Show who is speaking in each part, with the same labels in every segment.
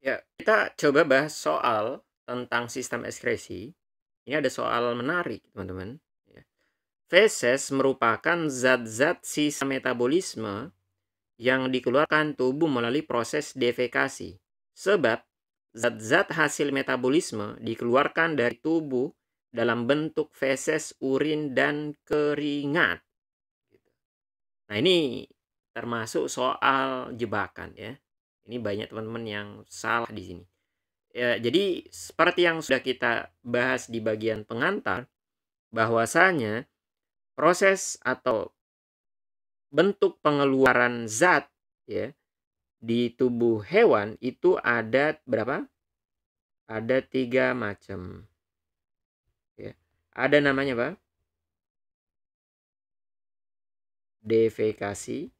Speaker 1: Ya, kita coba bahas soal tentang sistem ekskresi. Ini ada soal menarik, teman-teman. Ya. Feses merupakan zat-zat sisa metabolisme yang dikeluarkan tubuh melalui proses defekasi. Sebab zat-zat hasil metabolisme dikeluarkan dari tubuh dalam bentuk feses, urin, dan keringat. Nah, ini termasuk soal jebakan ya. Ini banyak teman-teman yang salah di sini. Ya, jadi seperti yang sudah kita bahas di bagian pengantar, bahwasanya proses atau bentuk pengeluaran zat ya di tubuh hewan itu ada berapa? Ada tiga macam. Ya. Ada namanya apa? Defekasi.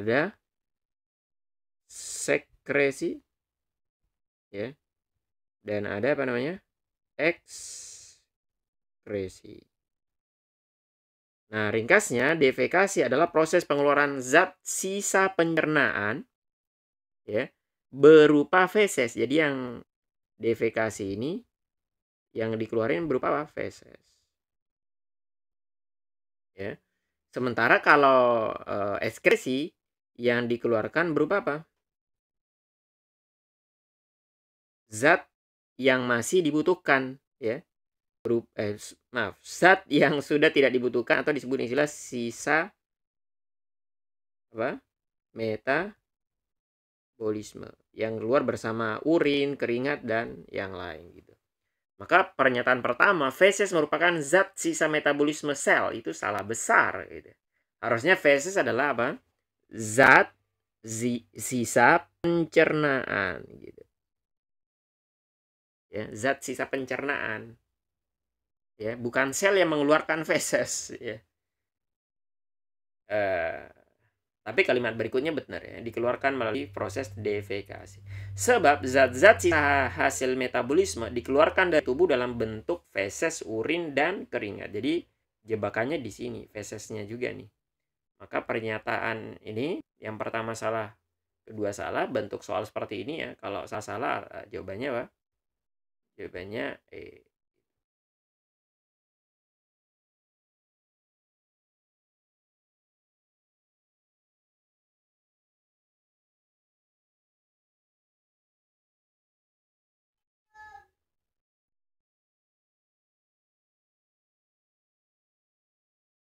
Speaker 1: ada sekresi ya dan ada apa namanya ekskresi nah ringkasnya defekasi adalah proses pengeluaran zat sisa pencernaan ya berupa feses jadi yang defekasi ini yang dikeluarin berupa apa feses ya Sementara kalau eh, ekskresi yang dikeluarkan berupa apa? Zat yang masih dibutuhkan, ya. Berupa, eh, maaf, zat yang sudah tidak dibutuhkan atau disebut istilah sisa apa? Metabolisme yang keluar bersama urin, keringat dan yang lain gitu. Maka pernyataan pertama, feses merupakan zat sisa metabolisme sel itu salah besar gitu. Harusnya feses adalah apa? zat zi, sisa pencernaan gitu. Ya, zat sisa pencernaan. Ya, bukan sel yang mengeluarkan feses ya. Uh, tapi kalimat berikutnya benar ya, dikeluarkan melalui proses defekasi. Sebab zat-zat sisa hasil metabolisme dikeluarkan dari tubuh dalam bentuk feses, urin, dan keringat. Jadi jebakannya di sini, fesesnya juga nih. Maka pernyataan ini yang pertama salah, kedua salah, bentuk soal seperti ini ya. Kalau saya salah eh, jawabannya apa? Jawabannya E.